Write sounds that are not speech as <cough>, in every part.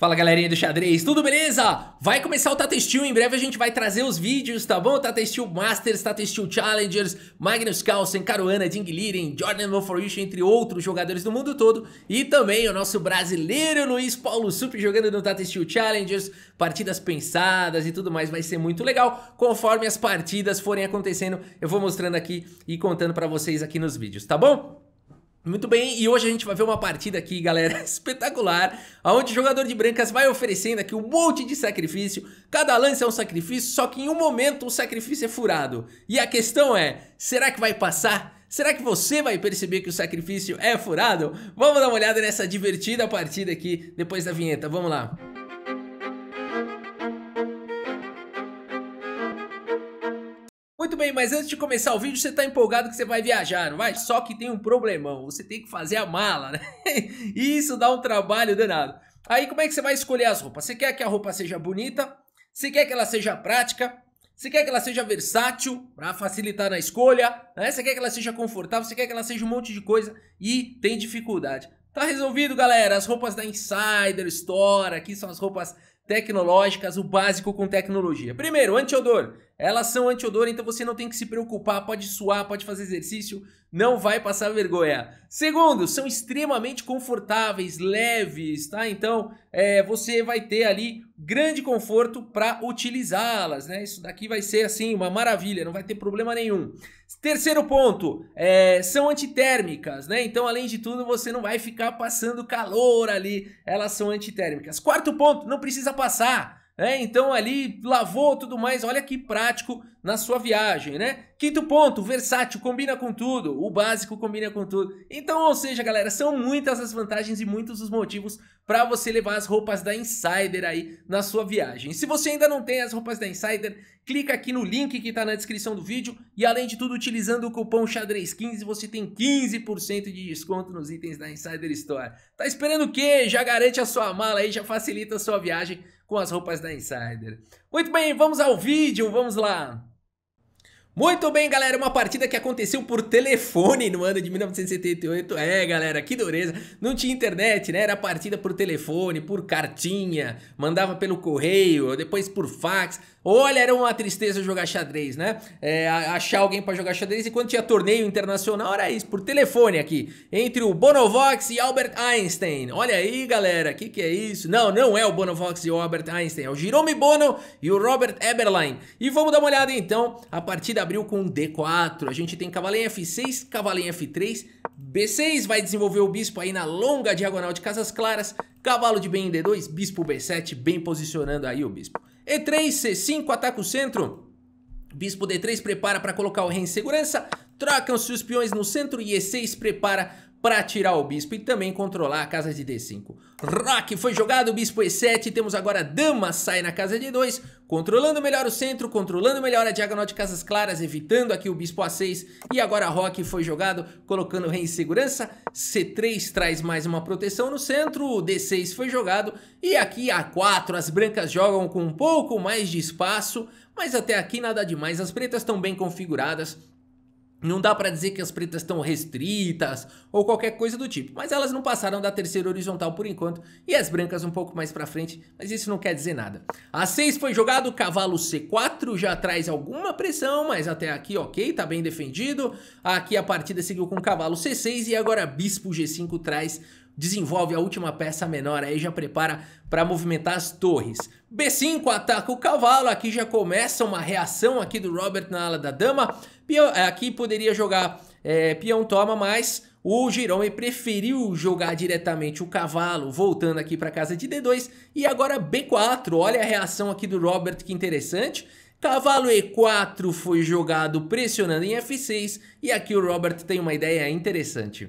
Fala galerinha do xadrez, tudo beleza? Vai começar o Tata Steel, em breve a gente vai trazer os vídeos, tá bom? Tata Steel Masters, Tata Steel Challengers, Magnus Carlsen, Caruana, Ding Liren, Jordan Monforish, entre outros jogadores do mundo todo. E também o nosso brasileiro Luiz Paulo Sup jogando no Tata Steel Challengers, partidas pensadas e tudo mais, vai ser muito legal. Conforme as partidas forem acontecendo, eu vou mostrando aqui e contando pra vocês aqui nos vídeos, tá bom? Muito bem, e hoje a gente vai ver uma partida aqui, galera, <laughs> espetacular, onde o jogador de brancas vai oferecendo aqui um monte de sacrifício, cada lance é um sacrifício, só que em um momento o sacrifício é furado. E a questão é, será que vai passar? Será que você vai perceber que o sacrifício é furado? Vamos dar uma olhada nessa divertida partida aqui depois da vinheta, vamos lá. muito bem, mas antes de começar o vídeo, você tá empolgado que você vai viajar, não vai? Só que tem um problemão, você tem que fazer a mala, né? <laughs> E isso dá um trabalho danado. Aí como é que você vai escolher as roupas? Você quer que a roupa seja bonita? Você quer que ela seja prática? Você quer que ela seja versátil para facilitar na escolha? Né? Você quer que ela seja confortável? Você quer que ela seja um monte de coisa e tem dificuldade. Tá resolvido, galera. As roupas da Insider Store, aqui são as roupas tecnológicas, o básico com tecnologia. Primeiro, antiodor. Elas são antiodor, então você não tem que se preocupar, pode suar, pode fazer exercício, não vai passar vergonha. Segundo, são extremamente confortáveis, leves, tá? Então é, você vai ter ali grande conforto para utilizá-las, né? Isso daqui vai ser assim uma maravilha, não vai ter problema nenhum. Terceiro ponto, é, são antitérmicas, né? Então, além de tudo, você não vai ficar passando calor ali, elas são antitérmicas. Quarto ponto, não precisa passar. É, então ali lavou tudo mais, olha que prático na sua viagem, né? Quinto ponto, versátil, combina com tudo, o básico combina com tudo. Então, ou seja, galera, são muitas as vantagens e muitos os motivos para você levar as roupas da Insider aí na sua viagem. Se você ainda não tem as roupas da Insider, clica aqui no link que está na descrição do vídeo e além de tudo, utilizando o cupom xadrez15, você tem 15% de desconto nos itens da Insider Store. Tá esperando o quê? Já garante a sua mala aí, já facilita a sua viagem com as roupas da Insider. Muito bem, vamos ao vídeo, vamos lá! Muito bem, galera, uma partida que aconteceu por telefone no ano de 1978. É, galera, que dureza. Não tinha internet, né? Era partida por telefone, por cartinha, mandava pelo correio, depois por fax. Olha, era uma tristeza jogar xadrez, né? É, achar alguém para jogar xadrez. E quando tinha torneio internacional, era isso, por telefone aqui. Entre o Bonovox e Albert Einstein. Olha aí, galera, o que, que é isso? Não, não é o Bonovox e o Albert Einstein. É o Jerome Bono e o Robert Eberlein. E vamos dar uma olhada, então. A partida abriu com D4. A gente tem cavalinho F6, cavalinho F3, B6 vai desenvolver o bispo aí na longa diagonal de casas claras, cavalo de bem em D2, bispo B7, bem posicionando aí o bispo. E3, C5, ataca o centro. Bispo D3 prepara para colocar o rei em segurança. Trocam-se os peões no centro e E6 prepara para tirar o bispo e também controlar a casa de D5. Rock foi jogado, bispo E7, temos agora dama sai na casa de 2, controlando melhor o centro, controlando melhor a diagonal de casas claras, evitando aqui o bispo A6 e agora Rock foi jogado, colocando o rei em segurança, C3 traz mais uma proteção no centro, o D6 foi jogado e aqui A4, as brancas jogam com um pouco mais de espaço, mas até aqui nada demais, as pretas estão bem configuradas, não dá para dizer que as pretas estão restritas ou qualquer coisa do tipo, mas elas não passaram da terceira horizontal por enquanto e as brancas um pouco mais para frente, mas isso não quer dizer nada. A 6 foi jogado, cavalo C4 já traz alguma pressão, mas até aqui ok, tá bem defendido. Aqui a partida seguiu com cavalo C6 e agora bispo G5 traz desenvolve a última peça menor aí já prepara para movimentar as torres. B5 ataca o cavalo, aqui já começa uma reação aqui do Robert na ala da dama. Peão, é, aqui poderia jogar é, peão toma, mas o Girone preferiu jogar diretamente o cavalo, voltando aqui para casa de D2. E agora B4, olha a reação aqui do Robert, que interessante. Cavalo E4 foi jogado pressionando em F6 e aqui o Robert tem uma ideia interessante.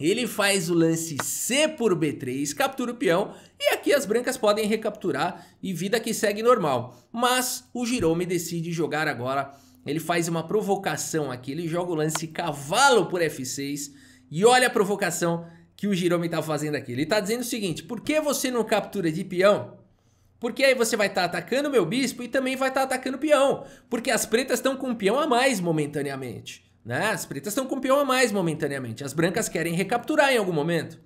Ele faz o lance C por B3, captura o peão e aqui as brancas podem recapturar e vida que segue normal. Mas o Girome decide jogar agora ele faz uma provocação aqui, ele joga o lance cavalo por F6 e olha a provocação que o Jirome está fazendo aqui. Ele está dizendo o seguinte, por que você não captura de peão? Porque aí você vai estar tá atacando meu bispo e também vai estar tá atacando peão, porque as pretas estão com um peão a mais momentaneamente. Né? As pretas estão com um peão a mais momentaneamente, as brancas querem recapturar em algum momento.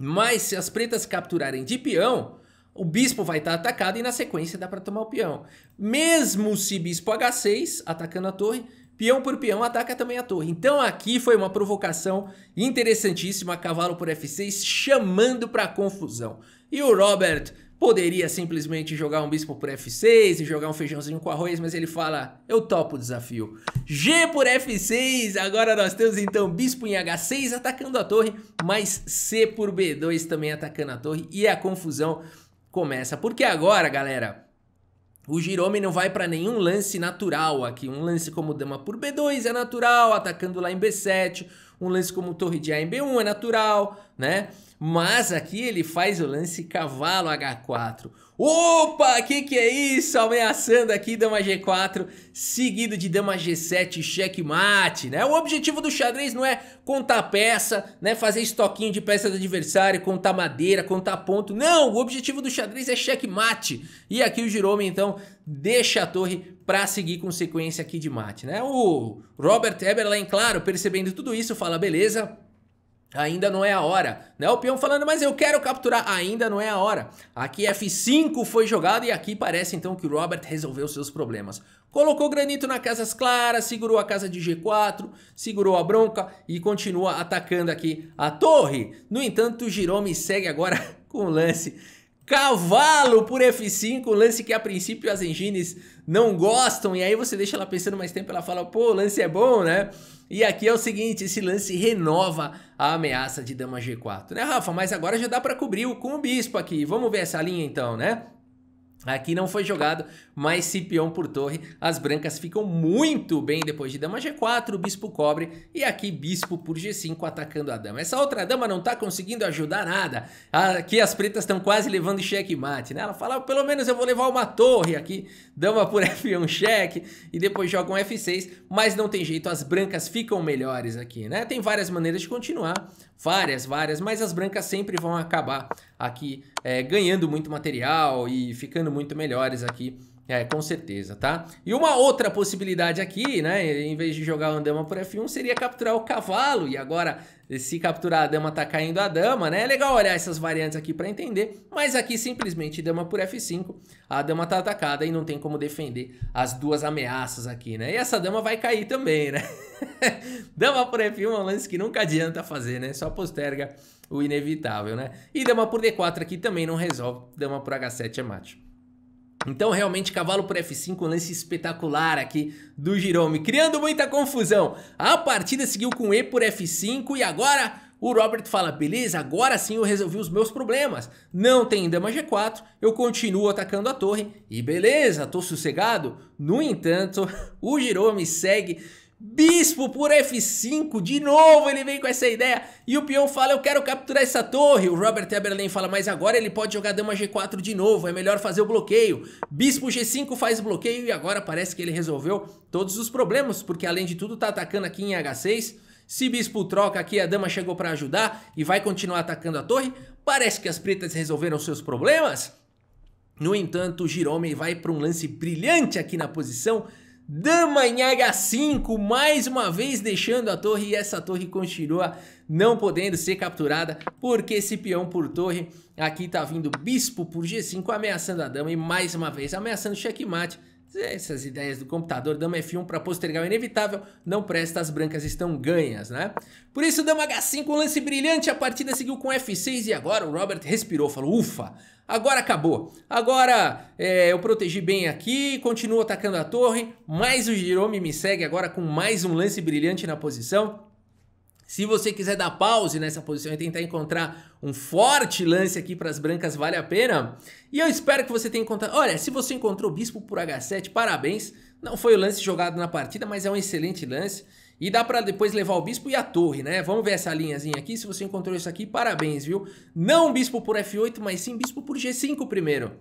Mas se as pretas capturarem de peão, o bispo vai estar tá atacado e na sequência dá para tomar o peão. Mesmo se bispo H6 atacando a torre, peão por peão ataca também a torre. Então aqui foi uma provocação interessantíssima, cavalo por F6 chamando para confusão. E o Robert poderia simplesmente jogar um bispo por F6 e jogar um feijãozinho com arroz, mas ele fala, eu topo o desafio. G por F6, agora nós temos então bispo em H6 atacando a torre, mas C por B2 também atacando a torre e a confusão começa. Porque agora, galera, o Girome não vai para nenhum lance natural aqui. Um lance como dama por B2 é natural, atacando lá em B7. Um lance como torre de A em B1 é natural, né? Mas aqui ele faz o lance cavalo H4. Opa, o que, que é isso? Ameaçando aqui dama G4, seguido de dama G7, checkmate, né? O objetivo do xadrez não é contar peça, né? Fazer estoquinho de peça do adversário, contar madeira, contar ponto. Não, o objetivo do xadrez é checkmate. E aqui o Jirome, então, deixa a torre para seguir com sequência aqui de mate, né? O Robert Eberlein, claro, percebendo tudo isso, fala, beleza... Ainda não é a hora, né? O peão falando, mas eu quero capturar, ainda não é a hora. Aqui F5 foi jogado e aqui parece então que o Robert resolveu seus problemas. Colocou granito na casas claras, segurou a casa de G4, segurou a bronca e continua atacando aqui a torre. No entanto, o Jerome segue agora <laughs> com o lance Cavalo por F5, lance que a princípio as engines não gostam, e aí você deixa ela pensando mais tempo, ela fala, pô, o lance é bom, né? E aqui é o seguinte, esse lance renova a ameaça de dama G4, né Rafa? Mas agora já dá para cobrir com o bispo aqui, vamos ver essa linha então, né? Aqui não foi jogado, mas se peão por torre, as brancas ficam muito bem depois de dama G4, bispo cobre e aqui bispo por G5 atacando a dama. Essa outra dama não tá conseguindo ajudar nada. Aqui as pretas estão quase levando checkmate, né? Ela fala, ah, pelo menos eu vou levar uma torre aqui, dama por <laughs> F1 cheque e depois joga um F6, mas não tem jeito, as brancas ficam melhores aqui, né? Tem várias maneiras de continuar, várias, várias, mas as brancas sempre vão acabar aqui é, ganhando muito material e ficando muito melhores aqui é, com certeza, tá? E uma outra possibilidade aqui, né? Em vez de jogar uma dama por F1, seria capturar o cavalo. E agora, se capturar a dama, tá caindo a dama, né? É legal olhar essas variantes aqui para entender. Mas aqui, simplesmente, dama por F5, a dama tá atacada e não tem como defender as duas ameaças aqui, né? E essa dama vai cair também, né? <laughs> dama por F1 é um lance que nunca adianta fazer, né? Só posterga o inevitável, né? E dama por D4 aqui também não resolve. Dama por H7 é mate. Então, realmente, cavalo por F5, um lance espetacular aqui do Jerome criando muita confusão. A partida seguiu com E por F5 e agora o Robert fala, beleza, agora sim eu resolvi os meus problemas. Não tem dama G4, eu continuo atacando a torre e beleza, tô sossegado. No entanto, <laughs> o Jerome segue Bispo por F5, de novo ele vem com essa ideia E o peão fala, eu quero capturar essa torre O Robert Eberlin fala, mas agora ele pode jogar dama G4 de novo É melhor fazer o bloqueio Bispo G5 faz bloqueio e agora parece que ele resolveu todos os problemas Porque além de tudo tá atacando aqui em H6 se bispo troca aqui, a dama chegou para ajudar e vai continuar atacando a torre. Parece que as pretas resolveram seus problemas. No entanto, Jirome vai para um lance brilhante aqui na posição Damanhaga 5, mais uma vez deixando a torre e essa torre continua não podendo ser capturada porque esse peão por torre, aqui tá vindo bispo por G5 ameaçando a dama e mais uma vez ameaçando checkmate essas ideias do computador, dama F1 para postergar o inevitável, não presta, as brancas estão ganhas, né? Por isso, dama H5, um lance brilhante, a partida seguiu com F6 e agora o Robert respirou, falou, ufa, agora acabou. Agora é, eu protegi bem aqui, continuo atacando a torre, mas o Jerome me segue agora com mais um lance brilhante na posição. Se você quiser dar pause nessa posição e tentar encontrar um forte lance aqui para as brancas, vale a pena. E eu espero que você tenha encontrado. Olha, se você encontrou o bispo por H7, parabéns. Não foi o lance jogado na partida, mas é um excelente lance. E dá para depois levar o bispo e a torre, né? Vamos ver essa linhazinha aqui. Se você encontrou isso aqui, parabéns, viu? Não bispo por F8, mas sim bispo por G5 primeiro.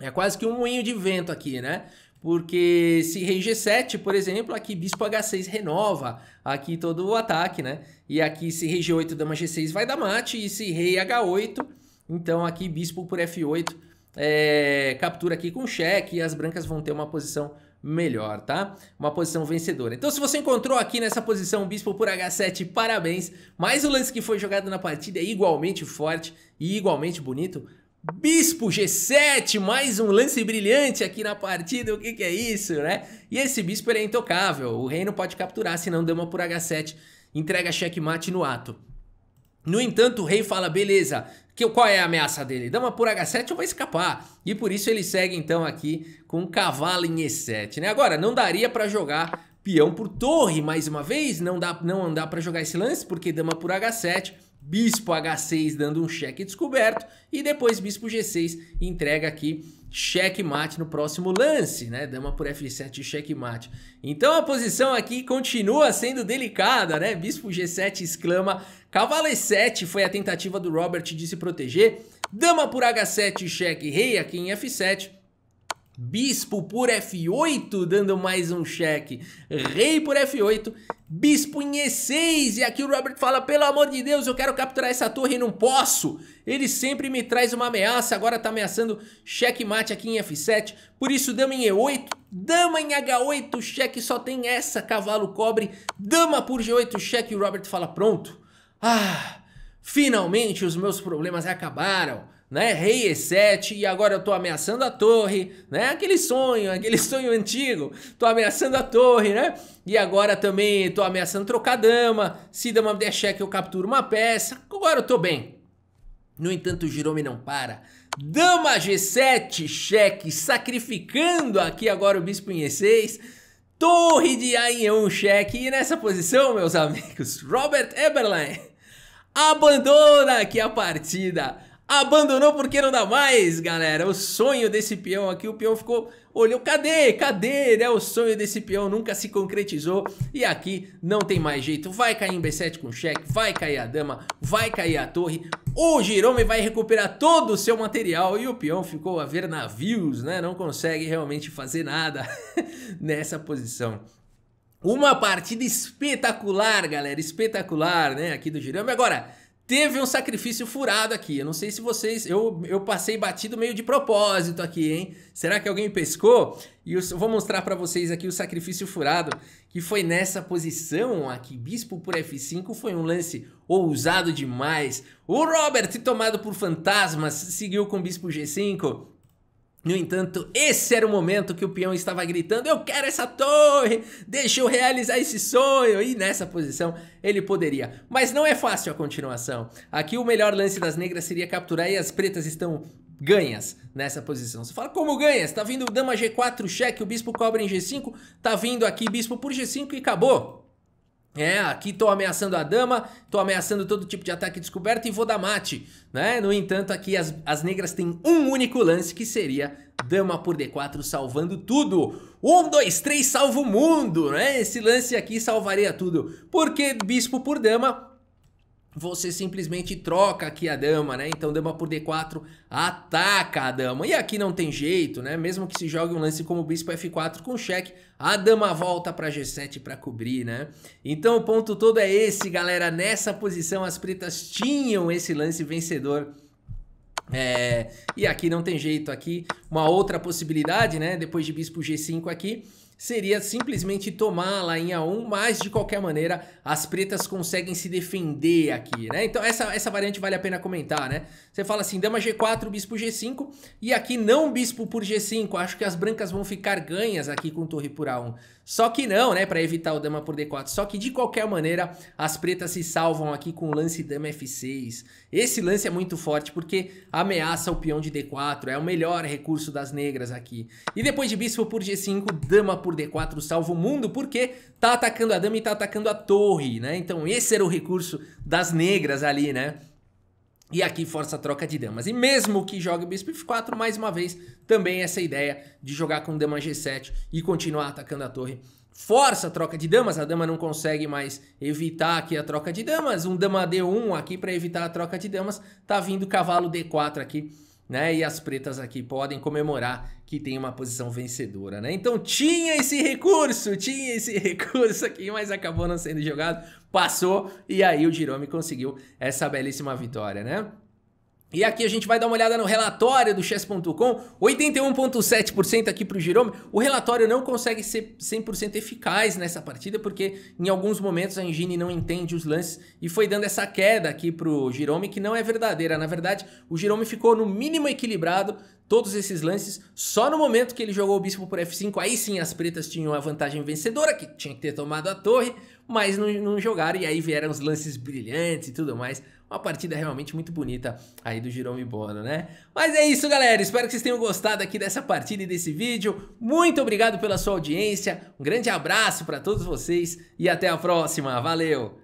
É quase que um moinho de vento aqui, né? Porque se rei G7, por exemplo, aqui bispo H6 renova aqui todo o ataque, né? E aqui se rei G8, dama G6 vai dar mate, e se rei H8, então aqui bispo por F8 é, captura aqui com cheque e as brancas vão ter uma posição melhor, tá? Uma posição vencedora. Então, se você encontrou aqui nessa posição bispo por H7, parabéns. Mas o lance que foi jogado na partida é igualmente forte e igualmente bonito. Bispo G7, mais um lance brilhante aqui na partida, o que, que é isso, né? E esse bispo é intocável, o rei não pode capturar, senão dama por H7, entrega checkmate no ato. No entanto, o rei fala, beleza, que, qual é a ameaça dele? Dama por H7 eu vou escapar. E por isso ele segue então aqui com um cavalo em E7, né? Agora, não daria para jogar peão por torre mais uma vez, não, dá, não andar para jogar esse lance, porque dama por H7 Bispo H6 dando um cheque descoberto e depois Bispo G6 entrega aqui checkmate no próximo lance, né? Dama por F7 checkmate. Então a posição aqui continua sendo delicada, né? Bispo G7 exclama, cavalo E7 foi a tentativa do Robert de se proteger, dama por H7 cheque, rei aqui em F7 Bispo por F8, dando mais um cheque. Rei por F8, Bispo em E6. E aqui o Robert fala, pelo amor de Deus, eu quero capturar essa torre e não posso. Ele sempre me traz uma ameaça, agora tá ameaçando mate aqui em F7. Por isso, dama em E8, dama em H8, cheque só tem essa, cavalo cobre. Dama por G8, cheque. E o Robert fala, pronto. Ah, finalmente os meus problemas acabaram né? Rei E7 e agora eu tô ameaçando a torre, né? Aquele sonho, aquele sonho antigo. Tô ameaçando a torre, né? E agora também tô ameaçando trocar dama. Se dama der cheque eu capturo uma peça. Agora eu tô bem. No entanto, o Jirome não para. Dama G7, cheque, sacrificando aqui agora o bispo em E6. Torre de A em 1, cheque. E nessa posição, meus amigos, Robert Eberlein abandona aqui a partida abandonou porque não dá mais, galera. O sonho desse peão aqui, o peão ficou, olhou, cadê? Cadê? Né? O sonho desse peão nunca se concretizou e aqui não tem mais jeito. Vai cair em B7 com cheque, vai cair a dama, vai cair a torre. O Girome vai recuperar todo o seu material e o peão ficou a ver navios, né? Não consegue realmente fazer nada <laughs> nessa posição. Uma partida espetacular, galera, espetacular, né, aqui do Girome. Agora, Teve um sacrifício furado aqui. Eu não sei se vocês. Eu, eu passei batido meio de propósito aqui, hein? Será que alguém pescou? E eu vou mostrar para vocês aqui o sacrifício furado, que foi nessa posição aqui. Bispo por F5 foi um lance ousado demais. O Robert, tomado por fantasmas, seguiu com Bispo G5. No entanto, esse era o momento que o peão estava gritando: Eu quero essa torre! Deixa eu realizar esse sonho! E nessa posição ele poderia. Mas não é fácil a continuação. Aqui o melhor lance das negras seria capturar e as pretas estão ganhas nessa posição. Você fala, como ganhas? Tá vindo dama G4, cheque, o bispo cobra em G5, tá vindo aqui bispo por G5 e acabou. É, aqui tô ameaçando a dama, tô ameaçando todo tipo de ataque descoberto e vou dar mate, né? No entanto, aqui as, as negras têm um único lance que seria dama por D4 salvando tudo. Um, dois, três, salva o mundo, né? Esse lance aqui salvaria tudo, porque bispo por dama você simplesmente troca aqui a dama, né? Então dama por d4 ataca a dama. E aqui não tem jeito, né? Mesmo que se jogue um lance como bispo f4 com cheque, a dama volta para g7 para cobrir, né? Então o ponto todo é esse, galera. Nessa posição as pretas tinham esse lance vencedor. É... e aqui não tem jeito aqui. Uma outra possibilidade, né? Depois de bispo g5 aqui, seria simplesmente tomar lá em A1, mas de qualquer maneira as pretas conseguem se defender aqui, né? Então essa, essa variante vale a pena comentar, né? Você fala assim, dama G4, bispo G5 e aqui não bispo por G5, acho que as brancas vão ficar ganhas aqui com torre por A1. Só que não, né, para evitar o dama por D4, só que de qualquer maneira as pretas se salvam aqui com o lance dama F6. Esse lance é muito forte porque ameaça o peão de D4, é o melhor recurso das negras aqui. E depois de bispo por G5, dama por por D4 salva o mundo, porque tá atacando a dama e tá atacando a torre, né? Então esse era o recurso das negras ali, né? E aqui força a troca de damas. E mesmo que jogue bispo F4, mais uma vez, também essa ideia de jogar com dama G7 e continuar atacando a torre força a troca de damas, a dama não consegue mais evitar aqui a troca de damas, um dama D1 aqui para evitar a troca de damas, tá vindo cavalo D4 aqui né? E as pretas aqui podem comemorar que tem uma posição vencedora, né? Então tinha esse recurso, tinha esse <laughs> recurso aqui, mas acabou não sendo jogado, passou e aí o Jerome conseguiu essa belíssima vitória, né? E aqui a gente vai dar uma olhada no relatório do chess.com, 81.7% aqui para o Girome. O relatório não consegue ser 100% eficaz nessa partida, porque em alguns momentos a Engine não entende os lances e foi dando essa queda aqui para o Girome, que não é verdadeira. Na verdade, o Girome ficou no mínimo equilibrado todos esses lances. Só no momento que ele jogou o bispo por F5, aí sim as pretas tinham a vantagem vencedora, que tinha que ter tomado a torre, mas não, não jogaram e aí vieram os lances brilhantes e tudo mais. Uma partida realmente muito bonita aí do Jerome Bono, né? Mas é isso, galera. Espero que vocês tenham gostado aqui dessa partida e desse vídeo. Muito obrigado pela sua audiência. Um grande abraço para todos vocês e até a próxima. Valeu!